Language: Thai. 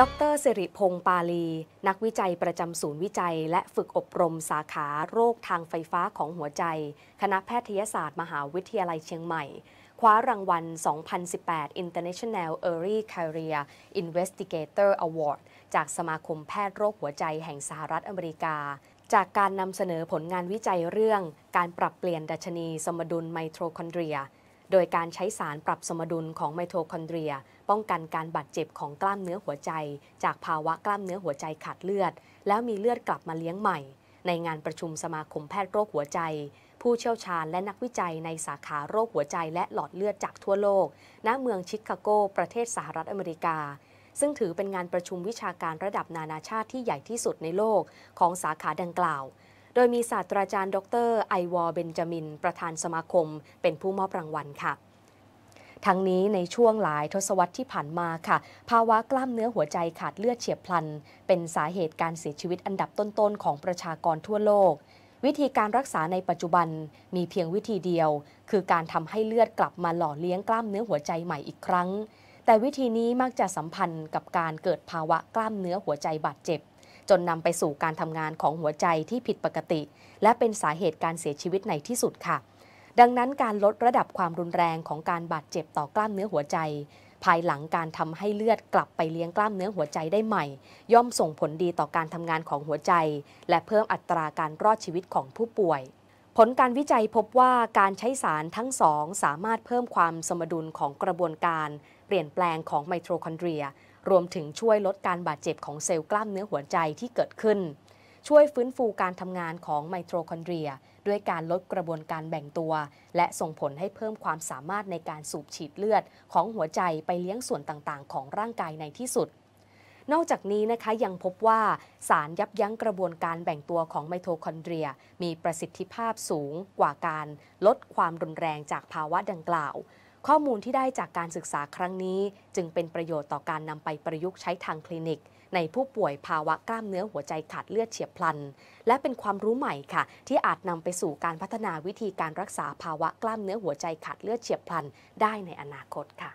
ดรสิริพงษ์ปาลี นักวิจัยประจำศูนย์วิจัย และฝึกอบรมสาขาโรคทางไฟฟ้าของหัวใจ คณะแพทยศาสตร์มหาวิทยาลัยเชียงใหม่ คว้ารางวัล 2018 International Early Career Investigator Award จากสมาคมแพทย์โรคหัวใจแห่งสหรัฐอเมริกา จากการนำเสนอผลงานวิจัยเรื่อง การปรับเปลี่ยนดัชนีสมดุลไมโทคอนเดรียโดยการใช้สารปรับสมดุลของไมโทคอนเดรีย ป้องกันการบาดเจ็บของกล้ามเนื้อหัวใจ จากภาวะกล้ามเนื้อหัวใจขาดเลือด แล้วมีเลือดกลับมาเลี้ยงใหม่ ในงานประชุมสมาคมแพทย์โรคหัวใจ ผู้เชี่ยวชาญและนักวิจัยในสาขาโรคหัวใจและหลอดเลือดจากทั่วโลกณเมืองชิคาโก ประเทศสหรัฐอเมริกา ซึ่งถือเป็นงานประชุมวิชาการระดับนานาชาติที่ใหญ่ที่สุดในโลก ของสาขาดังกล่าวโดยมีศาสตราจารย์ดรไอวอเบนจามิน ประธานสมาคม เป็นผู้มอบรางวัลค่ะ ทั้งนี้ในช่วงหลายทศวรรษที่ผ่านมาค่ะ ภาวะกล้ามเนื้อหัวใจขาดเลือดเฉียบพลัน เป็นสาเหตุการเสียชีวิตอันดับต้นๆของประชากรทั่วโลก วิธีการรักษาในปัจจุบันมีเพียงวิธีเดียว คือการทำให้เลือดกลับมาหล่อเลี้ยงกล้ามเนื้อหัวใจใหม่อีกครั้ง แต่วิธีนี้มักจะสัมพันธ์กับการเกิดภาวะกล้ามเนื้อหัวใจบาดเจ็บจนนำไปสู่การทำงานของหัวใจที่ผิดปกติ และเป็นสาเหตุการเสียชีวิตในที่สุดค่ะ ดังนั้นการลดระดับความรุนแรงของการบาดเจ็บต่อกล้ามเนื้อหัวใจ ภายหลังการทำให้เลือดกลับไปเลี้ยงกล้ามเนื้อหัวใจได้ใหม่ ย่อมส่งผลดีต่อการทำงานของหัวใจ และเพิ่มอัตราการรอดชีวิตของผู้ป่วยผลการวิจัยพบว่าการใช้สารทั้งสองสามารถเพิ่มความสมดุลของกระบวนการเปลี่ยนแปลงของไมโทคอนเดรีย รวมถึงช่วยลดการบาดเจ็บของเซลล์กล้ามเนื้อหัวใจที่เกิดขึ้น ช่วยฟื้นฟูการทำงานของไมโทคอนเดรียด้วยการลดกระบวนการแบ่งตัว และส่งผลให้เพิ่มความสามารถในการสูบฉีดเลือดของหัวใจไปเลี้ยงส่วนต่าง ๆ ของร่างกายในที่สุดนอกจากนี้นะคะ ยังพบว่าสารยับยั้งกระบวนการแบ่งตัวของไมโทคอนเดรีย มีประสิทธิภาพสูงกว่าการลดความรุนแรงจากภาวะดังกล่าว ข้อมูลที่ได้จากการศึกษาครั้งนี้ จึงเป็นประโยชน์ต่อการนำไปประยุกต์ใช้ทางคลินิก ในผู้ป่วยภาวะกล้ามเนื้อหัวใจขาดเลือดเฉียบพลัน และเป็นความรู้ใหม่ค่ะ ที่อาจนำไปสู่การพัฒนาวิธีการรักษาภาวะกล้ามเนื้อหัวใจขาดเลือดเฉียบพลันได้ในอนาคตค่ะ